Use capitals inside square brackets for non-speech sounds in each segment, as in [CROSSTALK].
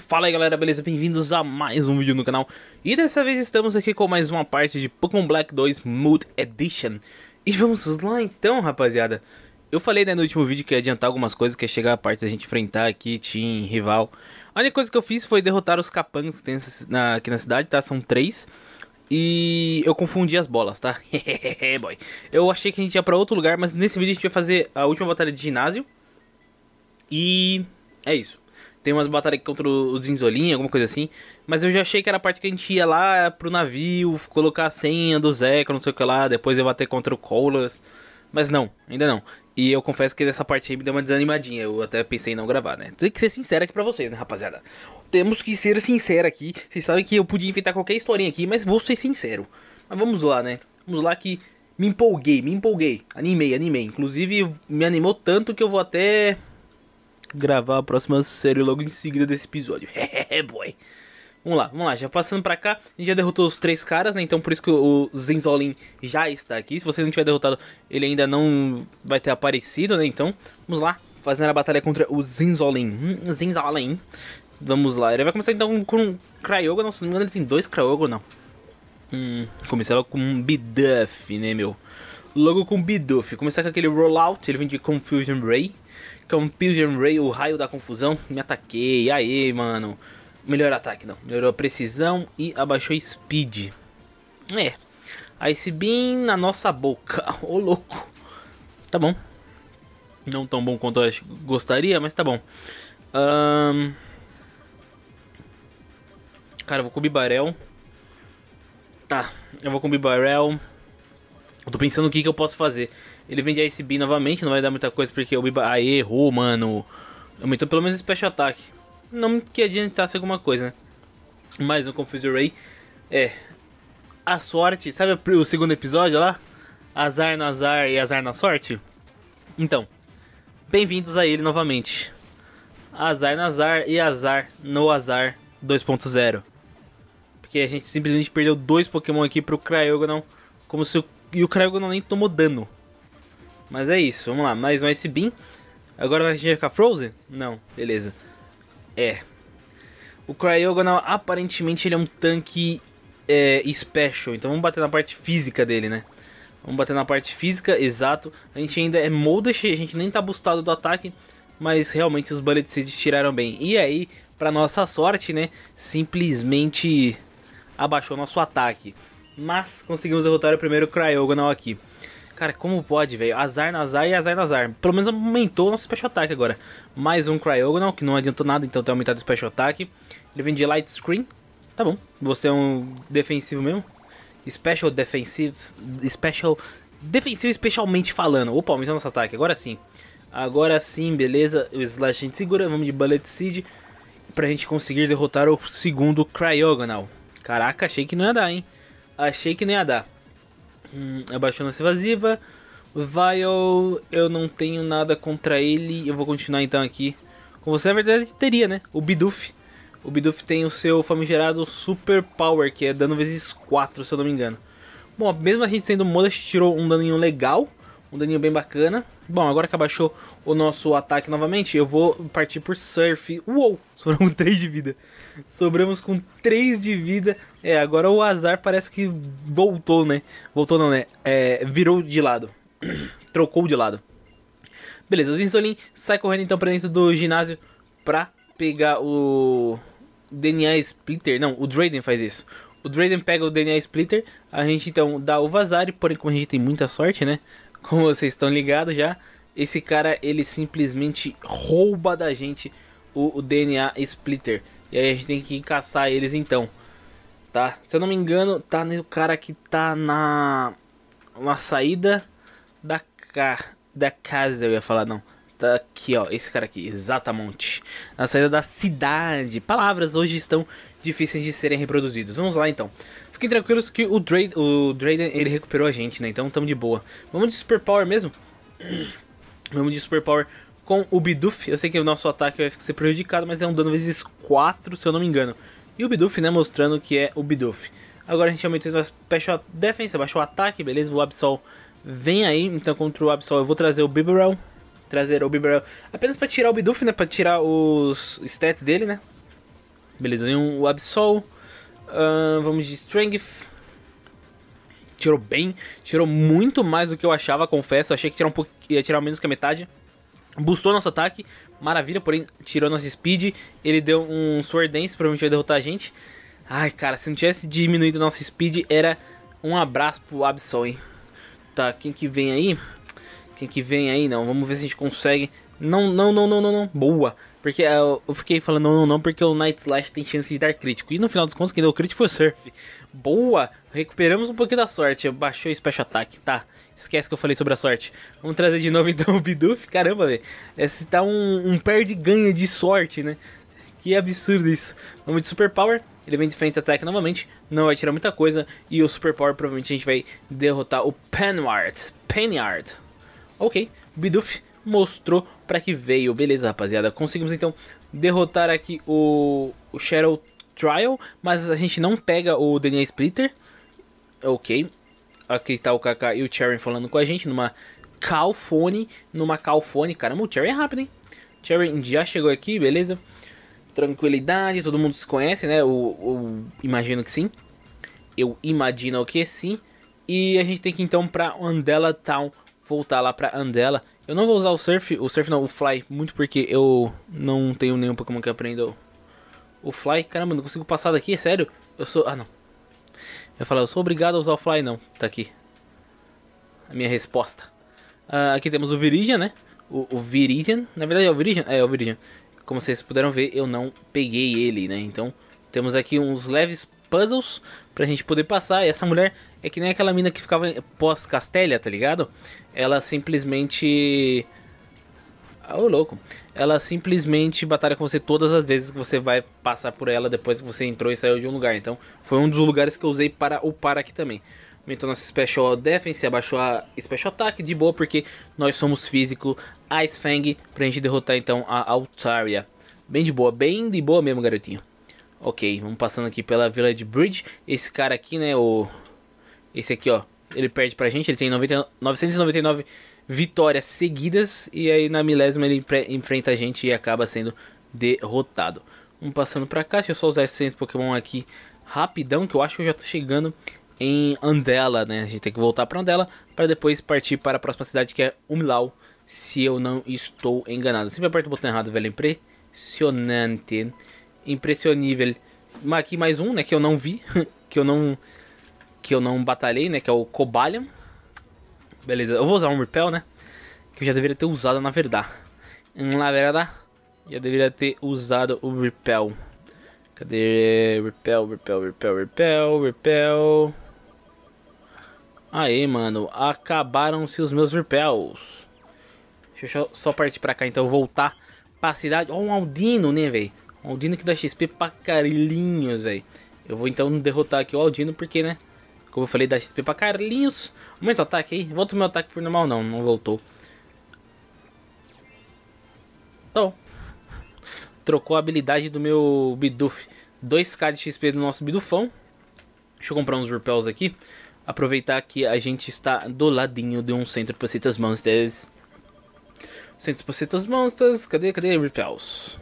Fala aí galera, beleza? Bem-vindos a mais um vídeo no canal E dessa vez estamos aqui com mais uma parte de Pokémon Black 2 Mood Edition E vamos lá então rapaziada Eu falei né, no último vídeo que ia adiantar algumas coisas Que ia chegar a parte da gente enfrentar aqui, team, rival A única coisa que eu fiz foi derrotar os capangas que tem na, aqui na cidade, tá? São três e eu confundi as bolas, tá? [LAUGHS] boy. Eu achei que a gente ia pra outro lugar, mas nesse vídeo a gente vai fazer a última batalha de ginásio. E é isso. Tem umas batalhas contra o Zinzolinha, alguma coisa assim. Mas eu já achei que era a parte que a gente ia lá pro navio, colocar a senha do Zeca, não sei o que lá, depois ia bater contra o Colas. Mas não, ainda não. E eu confesso que essa parte aí me deu uma desanimadinha. Eu até pensei em não gravar, né? Tem que ser sincero aqui pra vocês, né, rapaziada? Temos que ser sincero aqui. Vocês sabem que eu podia inventar qualquer historinha aqui, mas vou ser sincero. Mas vamos lá, né? Vamos lá que me empolguei, me empolguei. Animei, animei. Inclusive, me animou tanto que eu vou até gravar a próxima série logo em seguida desse episódio. [LAUGHS] É, boy. Vamos lá, vamos lá. Já passando pra cá, a gente já derrotou os três caras, né? Então por isso que o Zenzolin já está aqui. Se você não tiver derrotado, ele ainda não vai ter aparecido, né? Então, vamos lá. Fazendo a batalha contra o Zenzolin. Hum, Zenzolin. Vamos lá. Ele vai começar então com um Cryoga. Não, não me engano, ele tem dois Cryoga, não. Hum, comecei logo com um Biduff, né, meu? Logo com Biduff. Começar com aquele Rollout. Ele vem de Confusion Ray pigeon Ray, o raio da confusão. Me ataquei. Aê, mano. Melhor ataque, não. Melhorou a precisão e abaixou speed. É. Ice Beam na nossa boca. [LAUGHS] Ô, louco. Tá bom. Não tão bom quanto eu gostaria, mas tá bom. Um... Cara, eu vou com o Bibarel. Tá, eu vou com o Bibarel. Eu tô pensando o que, que eu posso fazer. Ele vende ICB novamente, não vai dar muita coisa porque o Biba aí errou, mano. Aumentou pelo menos o Special Attack. Não que adiantasse alguma coisa, né? Mais um Confuse Ray é. A sorte, sabe o segundo episódio lá? Azar no azar e azar na sorte? Então, bem-vindos a ele novamente. Azar no azar e azar no azar 2.0. Porque a gente simplesmente perdeu dois Pokémon aqui pro Cryogonal. Como se o... E o Cryogonal nem tomou dano. Mas é isso, vamos lá, mais um Ice Beam. Agora vai ficar Frozen? Não, beleza. É. O Cryogonal, aparentemente, ele é um tanque é, special. Então vamos bater na parte física dele, né? Vamos bater na parte física, exato. A gente ainda é moldash, a gente nem tá boostado do ataque. Mas realmente os Bullet Seeds tiraram bem. E aí, para nossa sorte, né? Simplesmente abaixou nosso ataque. Mas conseguimos derrotar o primeiro Cryogonal aqui. Cara, como pode, velho? Azar, azar e Azar, azar. Pelo menos aumentou o nosso Special Attack agora. Mais um Cryogonal, que não adiantou nada, então tem aumentado o Special Attack. Ele vem de Light Screen. Tá bom, você é um defensivo mesmo. Special Defensive... Special... Defensivo especialmente falando. Opa, aumentou nosso ataque, agora sim. Agora sim, beleza. O Slash a gente segura, vamos de Bullet Seed. Pra gente conseguir derrotar o segundo Cryogonal. Caraca, achei que não ia dar, hein? Achei que não ia dar. Hum, abaixando-se evasiva. Vile, eu não tenho nada contra ele. Eu vou continuar então aqui. Com você, na verdade, teria, né? O Biduf. O Biduf tem o seu famigerado Super Power, que é dano vezes 4, se eu não me engano. Bom, mesmo a gente sendo Modest, tirou um daninho legal um daninho bem bacana. Bom, agora que abaixou o nosso ataque novamente, eu vou partir por Surf. Uou! [LAUGHS] Sobramos 3 de vida. Sobramos com 3 de vida. É, agora o azar parece que voltou, né? Voltou não, né? É, virou de lado. [CLEARS THROAT] Trocou de lado. Beleza, o Zinzolin sai correndo então pra dentro do ginásio pra pegar o DNA Splitter. Não, o Drayden faz isso. O Drayden pega o DNA Splitter, a gente então dá o Vazari, porém como a gente tem muita sorte, né? como vocês estão ligados já, esse cara ele simplesmente rouba da gente o, o, DNA Splitter. E aí a gente tem que caçar eles então. Tá? Se eu não me engano, tá no cara que tá na na saída da ca, da casa, eu ia falar não. Tá aqui, ó, esse cara aqui, exatamente. Na saída da cidade. Palavras hoje estão difíceis de serem reproduzidas. Vamos lá então fiquem tranquilos que o, Dra o Draden ele recuperou a gente, né? Então estamos de boa. Vamos de Super Power mesmo? [CLEARS THROAT] Vamos de Super Power com o Bidoof. Eu sei que o nosso ataque vai ser prejudicado, mas é um dano vezes 4, se eu não me engano. E o Bidoof, né? Mostrando que é o Bidoof. Agora a gente aumentou isso, baixou a defesa, baixou o ataque, beleza? O Absol vem aí. Então contra o Absol eu vou trazer o Bibarel. Trazer o Bibarel apenas para tirar o Bidoof, né? Pra tirar os stats dele, né? Beleza, vem o Absol. Uh, vamos de Strength. Tirou bem. Tirou muito mais do que eu achava, confesso. Achei que tirou um pouco, ia tirar menos que a metade. Bustou nosso ataque. Maravilha, porém tirou nosso speed. Ele deu um Sword Dance, provavelmente vai derrotar a gente. Ai, cara, se não tivesse diminuído nosso speed, era um abraço pro Absol, hein? Tá, quem que vem aí? Quem que vem aí? Não, vamos ver se a gente consegue. Não, não, não, não, não, não. Boa. Porque é, eu fiquei falando não, não, não, porque o Night Slash tem chance de dar crítico. E no final dos contos, quem deu crítico foi o Surf. Boa! Recuperamos um pouquinho da sorte. Baixou o Special Attack, tá? Esquece que eu falei sobre a sorte. Vamos trazer de novo [LAUGHS] então o Bidoof. Caramba, velho. Esse é, tá um, um perde-ganha de sorte, né? Que absurdo isso. Vamos de Super Power. Ele vem de frente Attack novamente. Não vai tirar muita coisa. E o Super Power provavelmente a gente vai derrotar o Penward. Penyard. Ok. Bidoof mostrou para que veio. Beleza, rapaziada. Conseguimos então derrotar aqui o, o Shadow Trial, mas a gente não pega o DNA Splitter. Ok. Aqui está o Kaká e o Cherry falando com a gente numa calfone. Numa calfone. Caramba, o Cherry é rápido, hein? Cherry já chegou aqui, beleza. Tranquilidade, todo mundo se conhece, né? Eu, eu imagino que sim. Eu imagino que sim. E a gente tem que então pra Andela Town voltar lá pra Andela. Eu não vou usar o Surf, o Surf não, o Fly, muito porque eu não tenho nenhum Pokémon que aprenda o, Fly. Caramba, não consigo passar daqui, é sério? Eu sou... Ah, não. Eu falo, eu sou obrigado a usar o Fly, não. Tá aqui. A minha resposta. Uh, aqui temos o Viridian, né? O, o Viridian, na verdade é o Viridian? É, é o Viridian. Como vocês puderam ver, eu não peguei ele, né? Então, temos aqui uns leves puzzles pra gente poder passar. E essa mulher é que nem aquela mina que ficava pós-Castelha, tá ligado? Ela simplesmente. Ah, ô louco. Ela simplesmente batalha com você todas as vezes que você vai passar por ela depois que você entrou e saiu de um lugar. Então, foi um dos lugares que eu usei para upar aqui também. Aumentou nosso Special Defense, abaixou a Special Attack, de boa, porque nós somos físico Ice Fang pra gente derrotar então a Altaria. Bem de boa, bem de boa mesmo, garotinho. Ok, vamos passando aqui pela Village Bridge. Esse cara aqui, né, o... Esse aqui, ó, ele perde pra gente, ele tem 90... 999 vitórias seguidas. E aí na milésima ele enfrenta a gente e acaba sendo derrotado. Vamos passando pra cá, deixa eu só usar esse Pokémon aqui rapidão, que eu acho que eu já tô chegando em Andela, né? A gente tem que voltar pra Andela para depois partir para a próxima cidade que é Umlau, se eu não estou enganado. Sempre aperto o botão errado, velho, impressionante impressionível. Aqui mais um, né, que eu não vi, [LAUGHS] que eu não que eu não batalhei, né, que é o Cobalion. Beleza, eu vou usar um repel, né, que eu já deveria ter usado na verdade. Na verdade, já deveria ter usado o repel. Cadê? Repel, repel, repel, repel, repel. Aê, mano, acabaram-se os meus repels. Deixa eu só partir pra cá, então, voltar pra cidade. Ó, oh, um Aldino, né, velho? O Aldino que dá XP pra Carlinhos, velho. Eu vou então derrotar aqui o Aldino, porque, né? Como eu falei, dá XP pra Carlinhos. Aumenta o ataque aí. Volta o meu ataque por normal, não. Não voltou. Então. Trocou a habilidade do meu biduf. 2k de XP do nosso Bidufão. Deixa eu comprar uns Repels aqui. Aproveitar que a gente está do ladinho de um centro de Pacetas Monsters. Centro de Pacetas Monsters. Cadê, cadê Repels?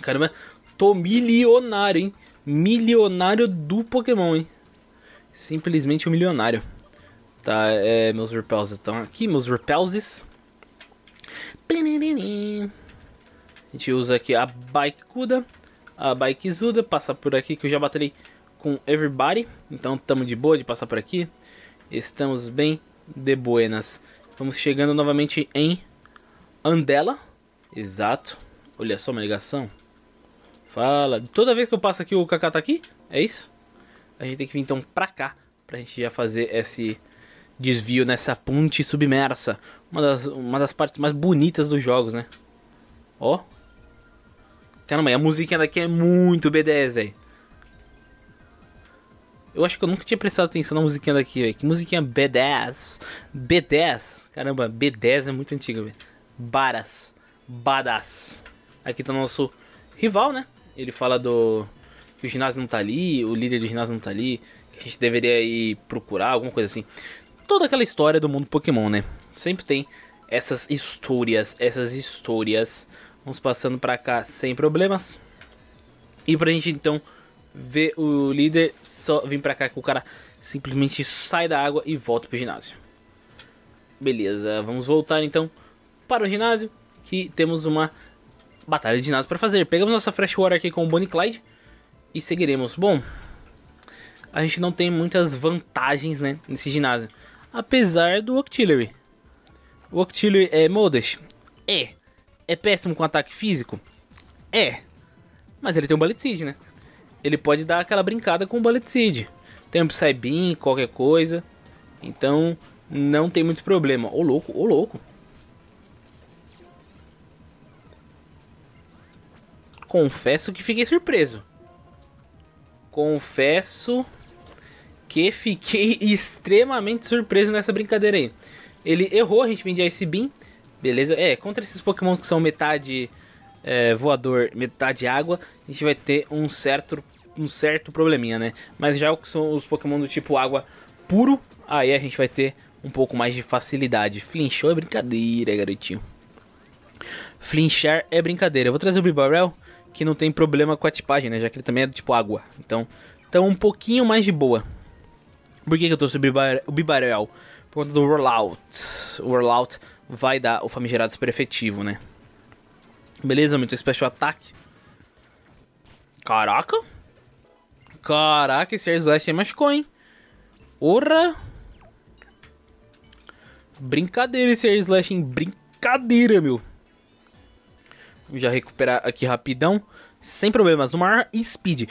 Caramba, tô milionário, hein? Milionário do Pokémon, hein? Simplesmente um milionário. Tá, é, meus repels estão aqui, meus repelses. A gente usa aqui a Kuda, a Zuda, passa por aqui que eu já baterei com Everybody. Então estamos de boa de passar por aqui. Estamos bem de buenas. Vamos chegando novamente em Andela. Exato. Olha só uma ligação. Fala. Toda vez que eu passo aqui, o Kaká tá aqui? É isso? A gente tem que vir então pra cá. Pra gente já fazer esse desvio nessa ponte submersa. Uma das, uma das partes mais bonitas dos jogos, né? Ó. Caramba, e a musiquinha daqui é muito B10, velho. Eu acho que eu nunca tinha prestado atenção na musiquinha daqui, velho. Que musiquinha B10. B10. Caramba, B10 é muito antiga, velho. Baras. Badas. Aqui tá o nosso rival, né? Ele fala do. que o ginásio não tá ali, o líder do ginásio não tá ali, que a gente deveria ir procurar, alguma coisa assim. Toda aquela história do mundo Pokémon, né? Sempre tem essas histórias, essas histórias. Vamos passando pra cá sem problemas. E pra gente então ver o líder só vir pra cá que o cara simplesmente sai da água e volta pro ginásio. Beleza, vamos voltar então para o ginásio que temos uma batalha de nada para fazer. Pegamos nossa fresh Freshwater aqui com o Bonnie Clyde e seguiremos. Bom, a gente não tem muitas vantagens né, nesse ginásio. Apesar do Octillery. O Octillery é Modest. É. É péssimo com ataque físico? É. Mas ele tem um Bullet Seed, né? Ele pode dar aquela brincada com o Bullet Seed. Tem um Psybeam, qualquer coisa. Então, não tem muito problema. Ô louco, ô louco. confesso que fiquei surpreso. Confesso que fiquei [LAUGHS] extremamente surpreso nessa brincadeira aí. Ele errou, a gente vendia esse Beam. Beleza? É, contra esses Pokémon que são metade é, voador, metade água, a gente vai ter um certo, um certo probleminha, né? Mas já que são os Pokémon do tipo água puro, aí a gente vai ter um pouco mais de facilidade. Flinchou é brincadeira, garotinho. Flinchar é brincadeira. Eu vou trazer o Bibarel que não tem problema com a tipagem, né? Já que ele também é tipo água. Então, então um pouquinho mais de boa. Por que, que eu trouxe o Bibarel? Por conta do Rollout. O Rollout vai dar o famigerado super efetivo, né? Beleza, muito special ataque. Caraca. Caraca, esse slash aí machucou, hein? Ora. Brincadeira esse slash hein? Brincadeira, meu já recuperar aqui rapidão. Sem problemas, o maior speed.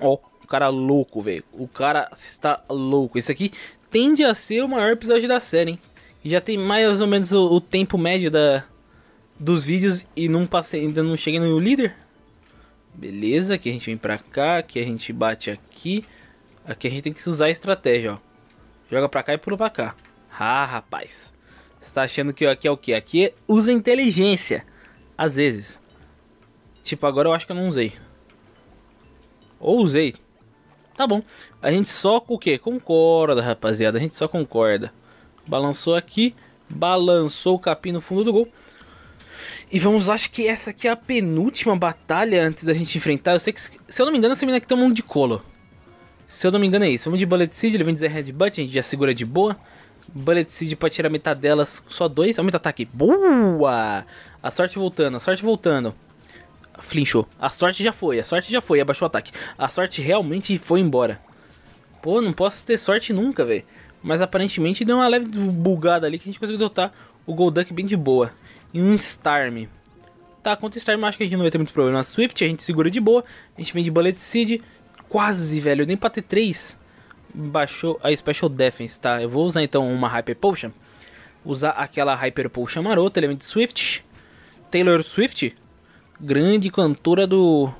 Ó, o cara louco, velho. O cara está louco. Esse aqui tende a ser o maior episódio da série, hein? Já tem mais ou menos o, o tempo médio da, dos vídeos e não passei, ainda não cheguei no líder. Beleza, aqui a gente vem pra cá, aqui a gente bate aqui. Aqui a gente tem que usar a estratégia, ó. Joga pra cá e pula pra cá. Ah, rapaz. Você tá achando que aqui é o que? Aqui é usa inteligência. Às vezes. Tipo, agora eu acho que eu não usei. Ou usei. Tá bom. A gente só o quê? Concorda, rapaziada. A gente só concorda. Balançou aqui. Balançou o capim no fundo do gol. E vamos, acho que essa aqui é a penúltima batalha antes da gente enfrentar. Eu sei que, se eu não me engano, essa menina aqui tem um de colo. Se eu não me engano é isso. Vamos de Bullet Seed, ele vem dizer Zé a gente já segura de boa. Bullet Seed pra tirar metade delas. Só dois. Aumenta o ataque. Boa! A sorte voltando, a sorte voltando. Flinchou. A sorte já foi, a sorte já foi. Abaixou o ataque. A sorte realmente foi embora. Pô, não posso ter sorte nunca, velho. Mas aparentemente deu uma leve bugada ali que a gente conseguiu dotar o Golduck bem de boa. E um Starm. Tá, contra o Starm acho que a gente não vai ter muito problema. A Swift a gente segura de boa. A gente vem de Bullet Seed. Quase, velho. Nem pra ter três baixou a Special Defense, tá? Eu vou usar então uma Hyper Potion. Usar aquela Hyper Potion marota, elemento Swift. Taylor Swift, grande cantora do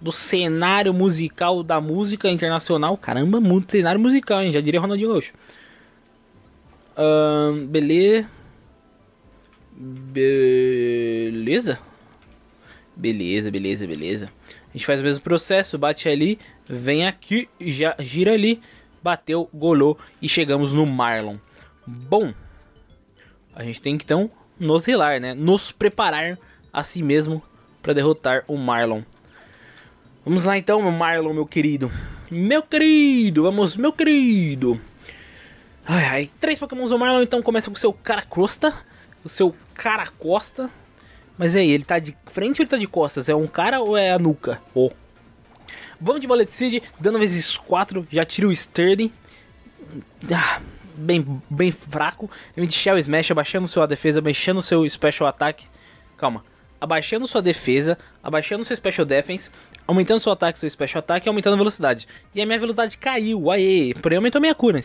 do cenário musical da música internacional. Caramba, muito cenário musical, hein? Já diria Ronaldinho Gaúcho. Uh, beleza. Beleza? Beleza, beleza, beleza. A gente faz o mesmo processo, bate ali, vem aqui, já gira ali, bateu, golou e chegamos no Marlon. Bom, a gente tem que então nos relar, né? Nos preparar a si mesmo para derrotar o Marlon. Vamos lá então, meu Marlon, meu querido. Meu querido, vamos, meu querido. Ai, ai, três pokémons do Marlon, então começa com o seu cara o seu cara costa, mas aí, ele tá de frente ou ele tá de costas? É um cara ou é a nuca? Oh. Vamos de Bullet Seed, dando vezes 4, já tira o Sterling. Ah, bem, bem fraco. De Shell Smash, abaixando sua defesa, abaixando seu Special Attack. Calma. Abaixando sua defesa, abaixando seu Special Defense, aumentando seu ataque, seu Special Attack e aumentando a velocidade. E a minha velocidade caiu, aê, porém aumentou a minha cura. Né?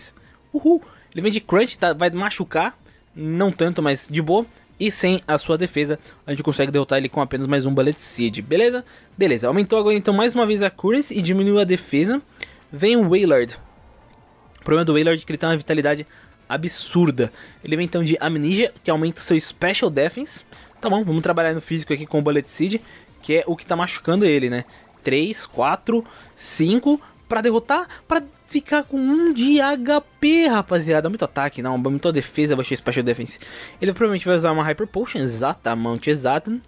Uhul. Ele vem de Crunch, tá, vai machucar, não tanto, mas de boa e sem a sua defesa, a gente consegue derrotar ele com apenas mais um Bullet Seed, beleza? Beleza, aumentou agora então mais uma vez a Currency e diminuiu a defesa. Vem o Waylord. O problema do Waylord é que ele tem uma vitalidade absurda. Ele vem então de Amnesia, que aumenta o seu Special Defense. Tá bom, vamos trabalhar no físico aqui com o Bullet Seed, que é o que tá machucando ele, né? 3, 4, 5, para derrotar, para ficar com um de HP, rapaziada. Muito ataque, não, muito defesa, baixou Special Defense. Ele provavelmente vai usar uma Hyper Potion, exatamente, exato.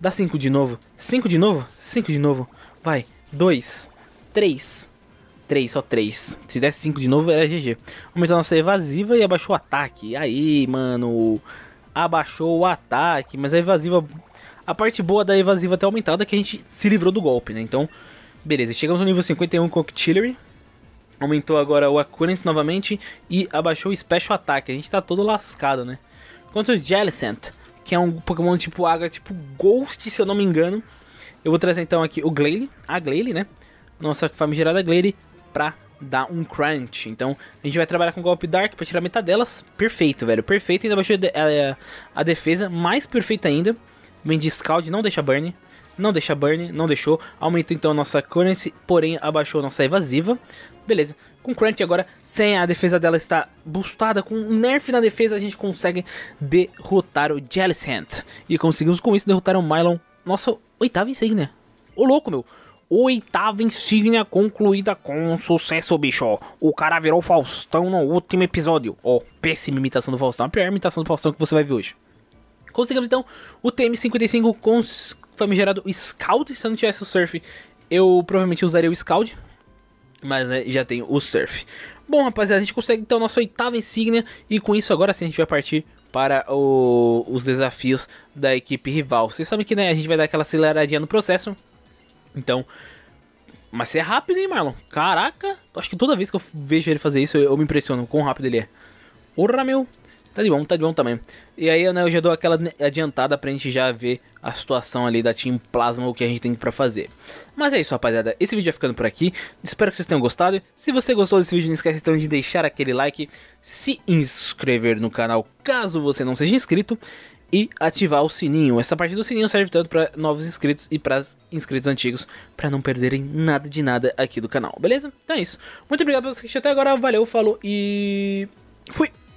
Dá 5 de novo, 5 de novo, 5 de novo. Vai, 2, 3, 3, só 3. Se der 5 de novo, era é GG. Aumentou a nossa evasiva e abaixou o ataque. Aí, mano, abaixou o ataque, mas a evasiva... A parte boa da evasiva até aumentada é que a gente se livrou do golpe, né? Então, Beleza, chegamos no nível 51 com Octillery. Aumentou agora o Accurance novamente e abaixou o Special Attack. A gente tá todo lascado, né? Contra o Jellicent, que é um Pokémon tipo água, tipo Ghost, se eu não me engano. Eu vou trazer então aqui o Glalie, a Glalie, né? Nossa famigerada Glalie, pra dar um crunch. Então, a gente vai trabalhar com o golpe Dark pra tirar metade delas. Perfeito, velho. Perfeito. Ainda abaixou a, a defesa. Mais perfeito ainda. Vem de Scald, não deixa burn não deixa burn, não deixou. Aumentou então a nossa currency, porém abaixou a nossa evasiva. Beleza, com Crunch agora, sem a defesa dela estar boostada, com um nerf na defesa, a gente consegue derrotar o Jellicent. E conseguimos com isso derrotar o Mylon, nossa oitava insígnia. Ô louco, meu! Oitava insígnia concluída com sucesso, bicho. O cara virou Faustão no último episódio. Ó, oh, péssima imitação do Faustão. A pior imitação do Faustão que você vai ver hoje. Conseguimos então o TM55 com famigerado Scout. Se eu não tivesse o Surf, eu provavelmente usaria o Scout. Mas né, já tenho o Surf. Bom, rapaziada, a gente consegue então nossa oitava insígnia. E com isso, agora sim, a gente vai partir para o, os desafios da equipe rival. Vocês sabem que né, a gente vai dar aquela aceleradinha no processo. Então, mas você é rápido, hein, Marlon? Caraca, acho que toda vez que eu vejo ele fazer isso, eu, eu me impressiono com rápido ele é. Urra, meu. Tá de bom, tá de bom também. E aí, né, eu já dou aquela adiantada pra gente já ver a situação ali da Team Plasma, o que a gente tem pra fazer. Mas é isso, rapaziada. Esse vídeo vai ficando por aqui. Espero que vocês tenham gostado. Se você gostou desse vídeo, não esquece então de deixar aquele like, se inscrever no canal caso você não seja inscrito e ativar o sininho. Essa parte do sininho serve tanto para novos inscritos e para inscritos antigos, para não perderem nada de nada aqui do canal, beleza? Então é isso. Muito obrigado por assistir até agora, valeu, falou e fui!